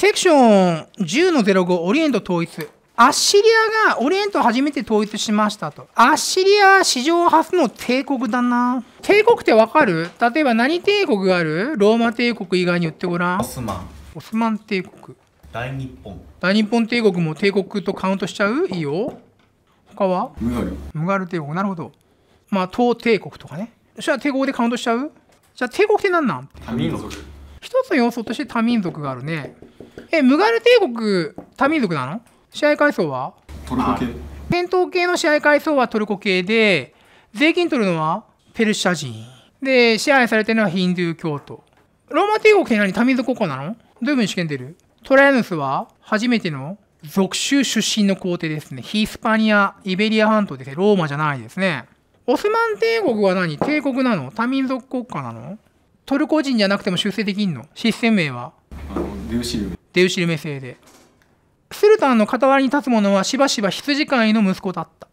セクション10 05オリエント統一アッシリアがオリエント初めて統一しましたと。アッシリアは史上初の帝国だな。帝国ってわかる例えば何帝国があるローマ帝国以外に言ってごらん。オスマン。オスマン帝国。大日本。大日本帝国も帝国とカウントしちゃういいよ。他はムガル。ムガル帝国。なるほど。まあ、東帝国とかね。そしたら帝国でカウントしちゃうじゃあ帝国って何なん民族。一つの要素として多民族があるね。え、ムガル帝国、多民族なの支配階層はトルコ系。戦闘系の支配階層はトルコ系で、税金取るのはペルシャ人。で、支配されてるのはヒンドゥー教徒。ローマ帝国って何多民族国家なのどういうふうに試験出るトライアヌスは初めての属州出身の皇帝ですね。ヒスパニア、イベリア半島ですね。ローマじゃないですね。オスマン帝国は何帝国なの多民族国家なのトルコ人じゃなくても修正できんのシステム名はデウシルメデウシルメ製でスルタンの傍らに立つ者はしばしば羊飼いの息子だった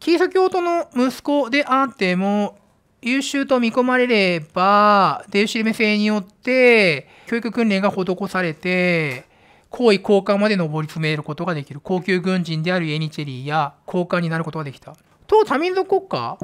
キリスト教徒の息子であっても優秀と見込まれればデウシルメ製によって教育訓練が施されて高位高官まで上り詰めることができる高級軍人であるエニチェリーや高官になることができた。当多民族国家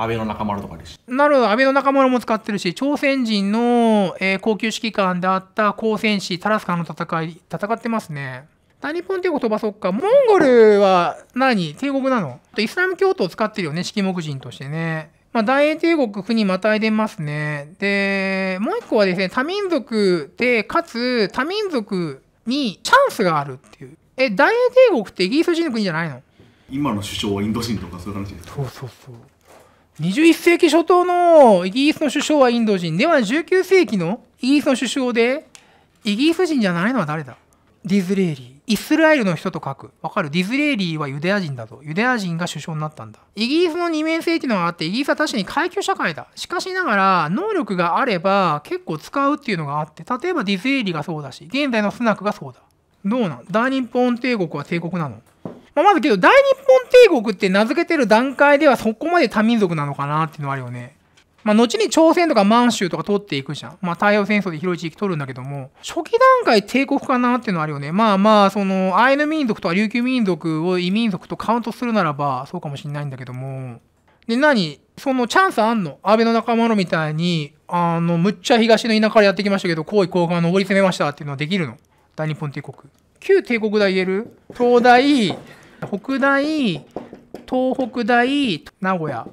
安倍の中丸とかです。なるほど、安倍の中丸も使ってるし、朝鮮人の、えー、高級指揮官であった高専士、タラスカの戦い、戦ってますね。大日本帝国飛ばそっか。モンゴルは何帝国なのイスラム教徒を使ってるよね、式目人としてね。まあ、大英帝国国またいでますね。で、もう一個はですね、多民族で、かつ多民族にチャンスがあるっていう。え、大英帝国ってイギリス人の国じゃないの今の首相はインド人とかそういう話ですかそうそうそう。21世紀初頭のイギリスの首相はインド人。では19世紀のイギリスの首相で、イギリス人じゃないのは誰だディズレーリー。イスラエルの人と書く。わかるディズレーリーはユダヤ人だぞ。ユダヤ人が首相になったんだ。イギリスの二面性っていうのがあって、イギリスは確かに階級社会だ。しかしながら、能力があれば結構使うっていうのがあって、例えばディズレーリーがそうだし、現在のスナクがそうだ。どうなん大日本帝国は帝国なのまあ、まずけど、大日本帝国って名付けてる段階ではそこまで多民族なのかなっていうのはあるよね。まあ、後に朝鮮とか満州とか取っていくじゃん。まあ、太平洋戦争で広い地域取るんだけども、初期段階帝国かなっていうのはあるよね。まあまあ、その、アイヌ民族とか琉球民族を異民族とカウントするならば、そうかもしんないんだけども。で、何そのチャンスあんの安倍の仲間のみたいに、あの、むっちゃ東の田舎からやってきましたけど、皇位皇が上り詰めましたっていうのはできるの大日本帝国。旧帝国大言える東大、北大東北大名古屋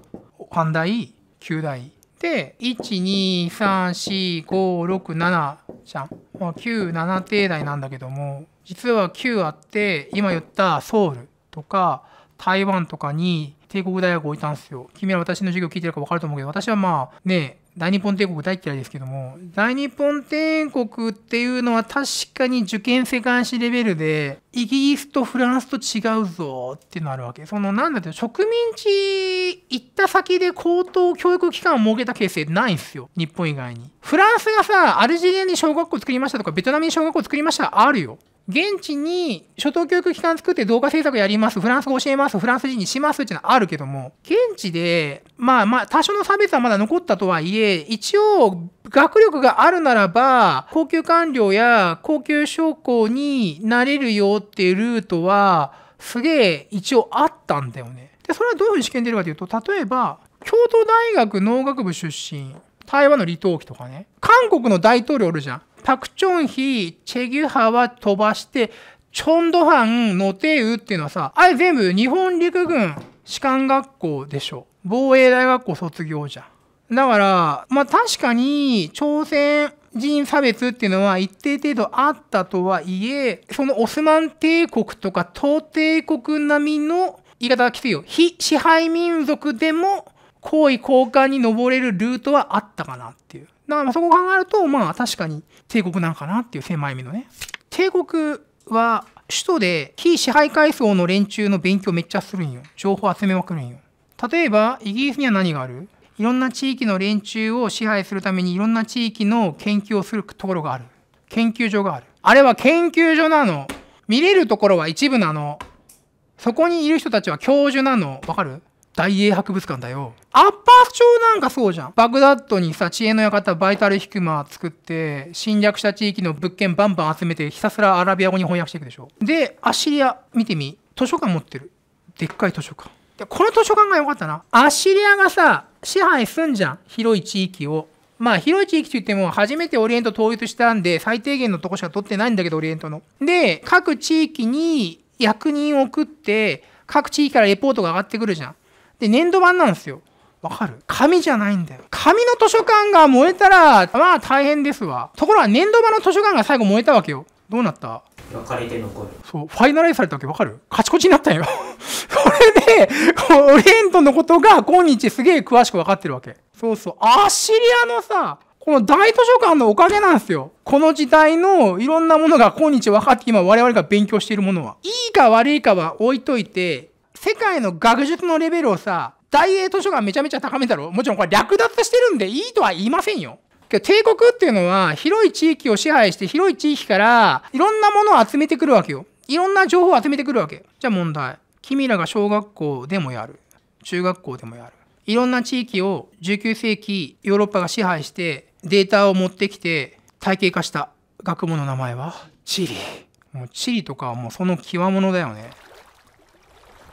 阪大九大で1234567じゃん、まあ、97定大なんだけども実は9あって今言ったソウルとか台湾とかに帝国大学置いたんですよ。君は私の授業聞いてるか分かると思うけど私はまあね大日本帝国大嫌いですけども、大日本帝国っていうのは確かに受験世界史レベルで、イギリスとフランスと違うぞっていうのあるわけ。その、なんだって植民地行った先で高等教育機関を設けた形成ないんすよ。日本以外に。フランスがさ、アルジェリアに小学校作りましたとか、ベトナムに小学校作りましたあるよ。現地に初等教育機関作って動画制作やります、フランス語教えます、フランス人にしますっていうのはあるけども、現地で、まあまあ、多少の差別はまだ残ったとはいえ、一応、学力があるならば、高級官僚や高級将校になれるよっていうルートは、すげえ一応あったんだよね。で、それはどういうふうに試験出るかというと、例えば、京都大学農学部出身、台湾の李登輝とかね、韓国の大統領おるじゃん。パクチョンヒ、チェギュハは飛ばして、チョンドハン、ノテウっていうのはさ、あれ全部日本陸軍士官学校でしょ。防衛大学校卒業じゃん。だから、まあ確かに朝鮮人差別っていうのは一定程度あったとはいえ、そのオスマン帝国とか東帝国並みの言い方がきついよ。非支配民族でも行為交換に登れるルートはあったかなっていう。だからそこを考えると、まあ確かに帝国なのかなっていう狭い目のね。帝国は首都で非支配階層の連中の勉強めっちゃするんよ。情報集めまくるんよ。例えば、イギリスには何があるいろんな地域の連中を支配するためにいろんな地域の研究をするところがある。研究所がある。あれは研究所なの。見れるところは一部なの。そこにいる人たちは教授なの。わかる大英博物館だよ。アッパースなんかそうじゃん。バグダッドにさ、知恵の館バイタルヒクマ作って、侵略した地域の物件バンバン集めて、ひたすらアラビア語に翻訳していくでしょ。で、アシリア、見てみ。図書館持ってる。でっかい図書館。で、この図書館が良かったな。アシリアがさ、支配すんじゃん。広い地域を。まあ、広い地域といっても、初めてオリエント統一したんで、最低限のとこしか取ってないんだけど、オリエントの。で、各地域に役人を送って、各地域からレポートが上がってくるじゃん。で、粘土板なんですよ。わかる紙じゃないんだよ。紙の図書館が燃えたら、まあ大変ですわ。ところが粘土板の図書館が最後燃えたわけよ。どうなった別れて残る。そう、ファイナライズされたわけわかるカチコチになったんよ。それで、オリエントのことが今日すげえ詳しくわかってるわけ。そうそう。アッシリアのさ、この大図書館のおかげなんですよ。この時代のいろんなものが今日分かって今我々が勉強しているものは。いいか悪いかは置いといて、世界の学術のレベルをさ、大英図書館めちゃめちゃ高めたろもちろんこれ略奪してるんでいいとは言いませんよ。帝国っていうのは広い地域を支配して広い地域からいろんなものを集めてくるわけよ。いろんな情報を集めてくるわけ。じゃあ問題。君らが小学校でもやる。中学校でもやる。いろんな地域を19世紀ヨーロッパが支配してデータを持ってきて体系化した学問の名前はチリ。もうチリとかはもうその極物だよね。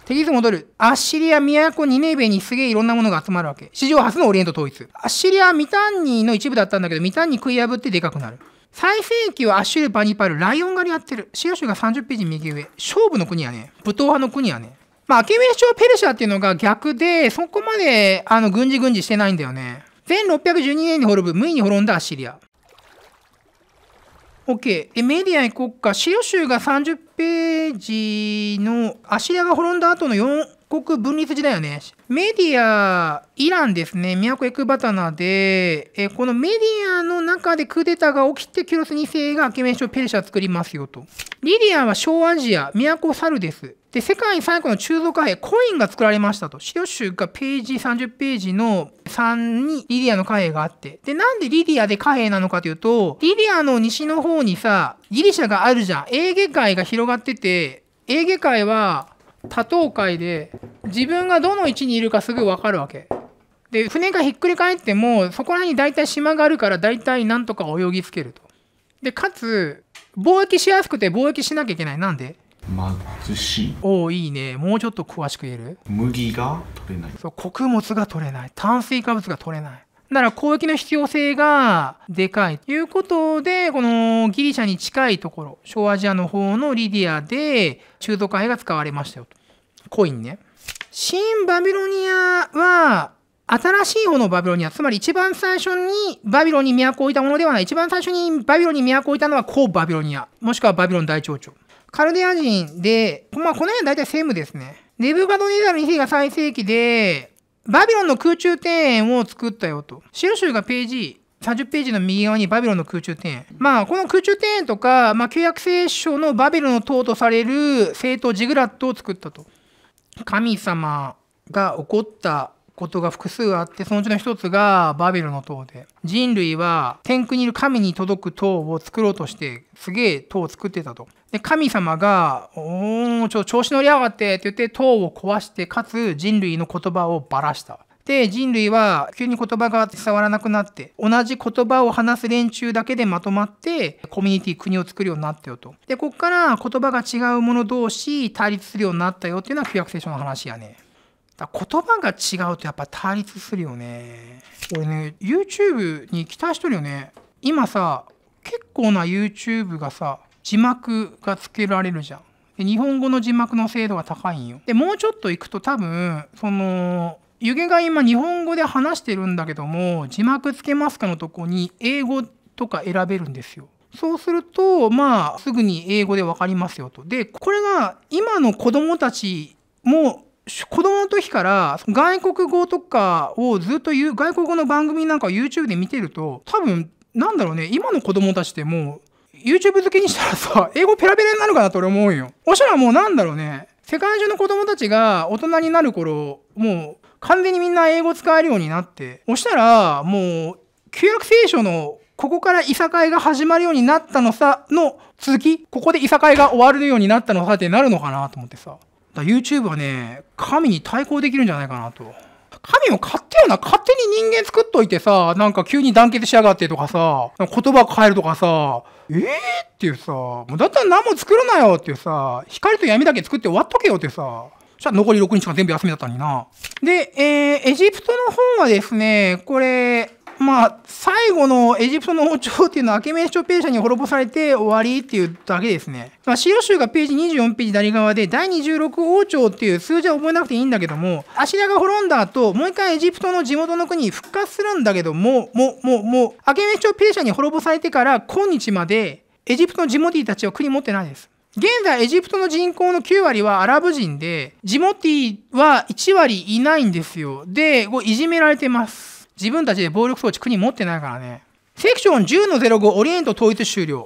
テキズ戻る。アッシリア、都、ニネベにすげえいろんなものが集まるわけ。史上初のオリエント統一。アッシリアはミタンニの一部だったんだけど、ミタンニ食い破ってでかくなる。最盛期はアッシュル・パニパル、ライオン狩りやってる。資シュが30ページ右上。勝負の国やね。武闘派の国やね。まあ、アケメシ朝ペルシャっていうのが逆で、そこまで、あの、軍事軍事してないんだよね。全612年に滅ぶ、無意に滅んだアッシリア。OK メディアにうか。資料集が30ページのアシリアが滅んだ後の4国分立時代よね。メディア、イランですね、都エクバタナで、えこのメディアの中でクーデターが起きて、キュロス2世がアケメンションペルシャ作りますよと。リディアは小アジア、都サルです。で、世界最古の中造貨幣、コインが作られましたと。資料集がページ30ページの3にリディアの貨幣があって。で、なんでリディアで貨幣なのかというと、リディアの西の方にさ、ギリシャがあるじゃん。エーゲ海が広がってて、エーゲ海は多頭海で自分がどの位置にいるかすぐ分かるわけ。で船がひっくり返ってもそこら辺に大体島があるから大体なんとか泳ぎつけると。でかつ貿易しやすくて貿易しなきゃいけないなんで貧しいおおいいねもうちょっと詳しく言える麦が取れないそう穀物が取れない炭水化物が取れないだから攻撃の必要性がでかい。ということで、このギリシャに近いところ、小アジアの方のリディアで中途貨幣が使われましたよと。コインね。新バビロニアは、新しい方のバビロニア、つまり一番最初にバビロンに都を置いたものではない。一番最初にバビロンに都を置いたのは古バビロニア、もしくはバビロン大長長。カルデア人で、まあこの辺は大体セムですね。ネブバドネザル2世が最盛期で、バビロンの空中庭園を作ったよと。資料集がページ30ページの右側にバビロンの空中庭園。まあ、この空中庭園とか、まあ、旧約聖書のバビロンの塔とされる聖塔ジグラットを作ったと。神様が起こったことが複数あって、そのうちの一つがバビルの塔で、人類は天空にいる神に届く塔を作ろうとして、すげえ塔を作ってたと。で、神様が、おー、ちょ、調子乗りやがってって言って塔を壊して、かつ人類の言葉をばらした。で、人類は急に言葉が伝わらなくなって、同じ言葉を話す連中だけでまとまって、コミュニティ、国を作るようになったよと。で、こっから言葉が違うもの同士対立するようになったよっていうのは旧約聖書の話やね。だ言葉が違うとやっぱ対立するよね。俺ね、YouTube に期待しとるよね。今さ、結構な YouTube がさ、字幕が付けられるじゃん。で日本語の字幕の精度が高いんよ。で、もうちょっと行くと多分、その、湯気が今日本語で話してるんだけども、字幕つけますかのとこに英語とか選べるんですよ。そうすると、まあ、すぐに英語で分かりますよと。で、これが今の子供たちも子供の時から外国語とかをずっと言う外国語の番組なんかを YouTube で見てると多分なんだろうね今の子供たちってもう YouTube 好きにしたらさ英語ペラペラになるかなと俺思うよ。おしゃらもうなんだろうね世界中の子供たちが大人になる頃もう完全にみんな英語使えるようになってそしたらもう旧約聖書のここからいさかいが始まるようになったのさの続きここでいさかいが終わるようになったのさってなるのかなと思ってさ。だ YouTube はね、神に対抗できるんじゃないかなと。神も勝手よな、勝手に人間作っといてさ、なんか急に団結しやがってとかさ、言葉変えるとかさ、えーっていうさ、もうだったら何も作るなよっていうさ、光と闇だけ作って終わっとけよってさ、じゃ残り6日間全部休みだったのにな。で、えー、エジプトの方はですね、これ、まあ、最後のエジプトの王朝っていうのはアケメン諸ペーシャに滅ぼされて終わりっていうだけですね。まあ、資料集がページ24ページ左側で、第26王朝っていう数字は覚えなくていいんだけども、アシリが滅んだ後、もう一回エジプトの地元の国に復活するんだけども、もう、もう、もう、アケメン諸ペーシャに滅ぼされてから今日まで、エジプトのジモティたちは国持ってないです。現在エジプトの人口の9割はアラブ人で、ジモティは1割いないんですよ。で、いじめられてます。自分たちで暴力装置国持ってないからね。セクション10の05オリエント統一終了。